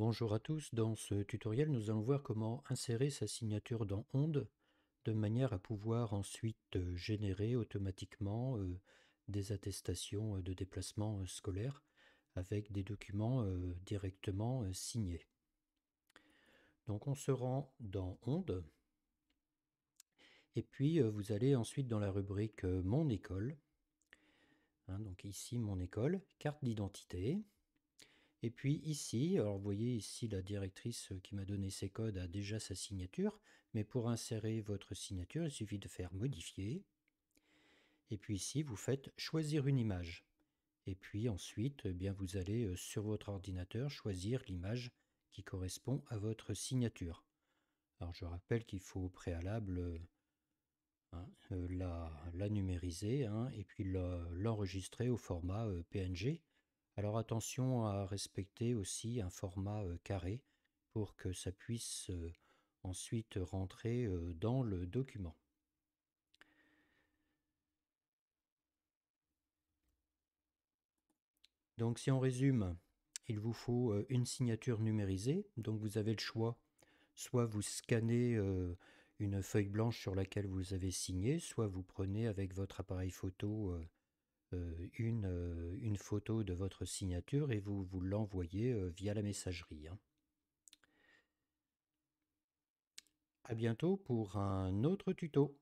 Bonjour à tous, dans ce tutoriel nous allons voir comment insérer sa signature dans Onde de manière à pouvoir ensuite euh, générer automatiquement euh, des attestations euh, de déplacement scolaire avec des documents directement signés. Donc on se rend dans Onde et puis vous allez ensuite dans la rubrique Mon école. Hein, donc ici Mon école, carte d'identité. Et puis ici, alors vous voyez ici la directrice qui m'a donné ses codes a déjà sa signature, mais pour insérer votre signature, il suffit de faire modifier. Et puis ici, vous faites choisir une image. Et puis ensuite, eh bien vous allez sur votre ordinateur choisir l'image qui correspond à votre signature. Alors je rappelle qu'il faut au préalable hein, la, numériser hein, et puis l'enregistrer au format PNG alors attention à respecter aussi un format carré pour que ça puisse ensuite rentrer dans le document. Donc si on résume, il vous faut une signature numérisée. Donc vous avez le choix, soit vous scannez une feuille blanche sur laquelle vous avez signé, soit vous prenez avec votre appareil photo euh, une, euh, une, photo de votre signature et vous, vous l'envoyez euh, via la messagerie. A hein. À bientôt pour un autre tuto.